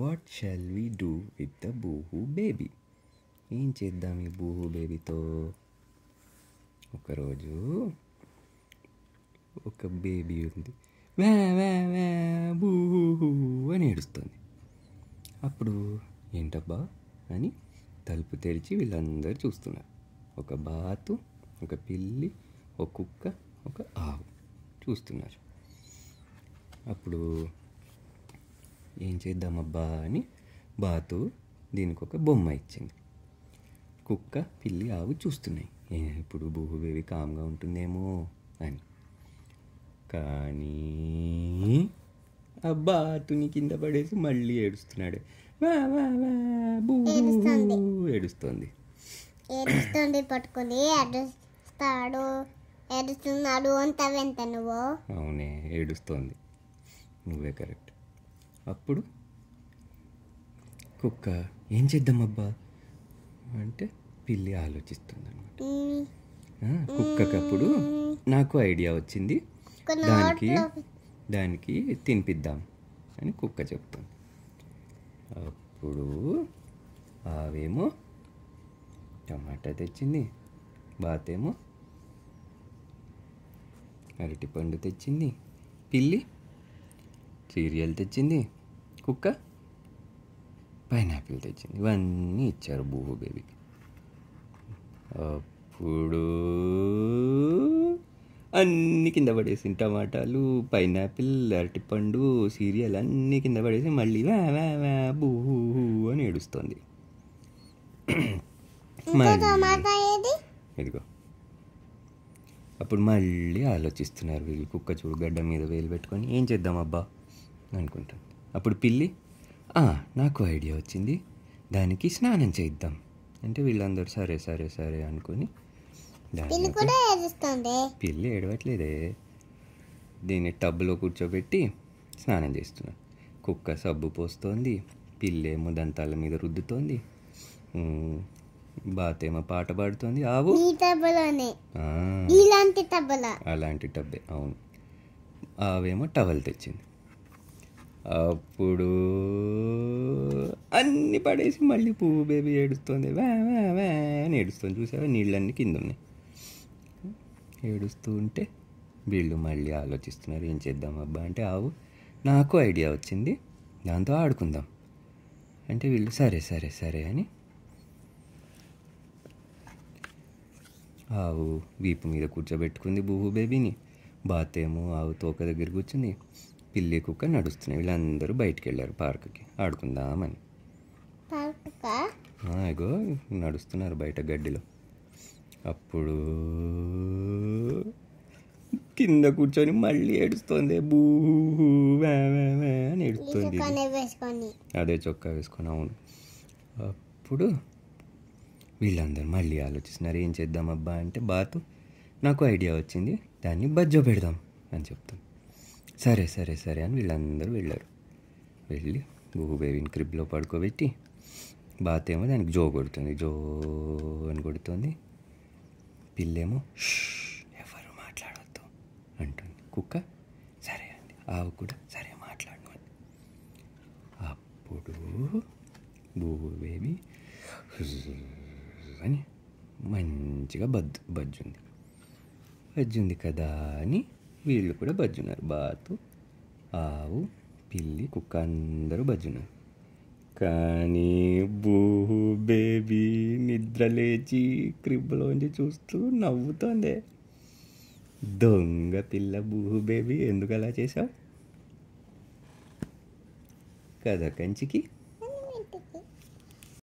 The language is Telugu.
what shall we do with the boohoo baby ఏం చేద్దాం ఈ బూహు బేబీతో ఒకరోజు ఒక బేబీ ఉంది వే వే వే బూహు అని ఏడుస్తుంది అప్పుడు ఏంటబ్బా అని తలుపు తెరిచి వీళ్ళందరూ చూస్తున్నారు ఒక బాతు ఒక పిల్లి ఒక కుక్క ఒక ఆవు చూస్తున్నారు అప్పుడు ఏం చేద్దామబ్బా అని బాతు దీనికి ఒక బొమ్మ ఇచ్చింది కుక్క పిల్లి ఆవు చూస్తున్నాయి ఇప్పుడు భూబేబీ కామ్గా ఉంటుందేమో అని కానీ అబ్బా తుని కింద పడేసి మళ్ళీ ఏడుస్తున్నాడు బూ ఏడుస్తోంది ఏడుస్తుంది పట్టుకొని అవునే ఏడుస్తోంది నువ్వే కరెక్ట్ అప్పుడు కుక్క ఏం చేద్దామబ్బా అంటే పిల్లి ఆలోచిస్తుంది అనమాట కుక్కకప్పుడు నాకు ఐడియా వచ్చింది దానికి దానికి తినిపిద్దాం అని కుక్క చెప్తుంది అప్పుడు ఆవేమో టమాటా తెచ్చింది బాతేమో అరటిపండు తెచ్చింది పిల్లి సీరియల్ తెచ్చింది కుక్క పైనాపిల్ తెచ్చింది ఇవన్నీ ఇచ్చారు బూహు బేబీకి అప్పుడు అన్ని కింద పడేసి టమాటాలు పైనాపిల్ అరటిపండు సీరియల్ అన్ని కింద పడేసి మళ్ళీ వా వా వా బూహు అని ఏడుస్తుంది ఇదిగో అప్పుడు మళ్ళీ ఆలోచిస్తున్నారు వీళ్ళు కుక్క చూడు గడ్డ మీద వేలు పెట్టుకొని ఏం చేద్దాం అబ్బా అనుకుంటాను అప్పుడు పిల్లి నాకు ఐడియా వచ్చింది దానికి స్నానం చేద్దాం అంటే వీళ్ళందరూ సరే సరే సరే అనుకుని పిల్లి ఏడవట్లేదే దీన్ని టబ్లో కూర్చోబెట్టి స్నానం చేస్తున్నాను కుక్క సబ్బు పోస్తోంది పిల్లేమో దంతాల మీద రుద్దుతోంది బాతేమో పాట పాడుతోంది ఆవు అలాంటి టబ్బే అవును ఆవేమో టవల్ తెచ్చింది అప్పుడు అన్ని పడేసి మళ్ళీ పువ్వు బేబీ ఏడుస్తుంది వే వే వే అని ఏడుస్తుంది చూసావా నీళ్ళన్నీ కింద ఉన్నాయి ఏడుస్తూ ఉంటే వీళ్ళు మళ్ళీ ఆలోచిస్తున్నారు ఏం చేద్దాం అబ్బా అంటే ఆవు నాకు ఐడియా వచ్చింది దాంతో ఆడుకుందాం అంటే వీళ్ళు సరే సరే సరే అని ఆవు వీపు మీద కూర్చోబెట్టుకుంది బూహు బేబీని బాత్ ఏమో ఆవు తోక దగ్గర కూర్చుంది పిల్లి కుక్క నడుస్తున్నాయి వీళ్ళందరూ బయటికి వెళ్ళారు పార్క్కి ఆడుకుందామని ఇగో నడుస్తున్నారు బయట గడ్డిలో అప్పుడు కింద కూర్చొని మళ్ళీ ఏడుస్తుంది బూ అని ఏడుస్తుంది అదే చొక్కా వేసుకొని అవును అప్పుడు వీళ్ళందరూ మళ్ళీ ఆలోచిస్తున్నారు ఏం చేద్దాం అబ్బా అంటే బాతు నాకు ఐడియా వచ్చింది దాన్ని బజ్జో పెడదాం అని చెప్తాను సరే సరే సరే అని వీళ్ళందరూ వెళ్ళారు వెళ్ళి బేబీని క్రిబ్లో పడుకోబెట్టి బాత్ ఏమో దానికి జో కొడుతుంది జో అని కొడుతుంది పిల్లేమో ఎవరు మాట్లాడవద్దు అంటుంది కుక్క సరే అండి ఆవు కూడా సరే మాట్లాడు అని అప్పుడు బూబు బేబీ అని మంచిగా బద్దు బజ్జుంది బజ్జుంది కదా అని వీళ్ళు కూడా బజ్జున్నారు బాతు ఆవు పిల్లి కుక్క అందరూ బజ్జున్నారు కానీ బూహు బేబీ నిద్ర లేచి క్రిబ్బులోంచి చూస్తూ నవ్వుతోంది దొంగ పిల్ల బూహు బేబీ ఎందుకు అలా చేశావు కథ కంచికి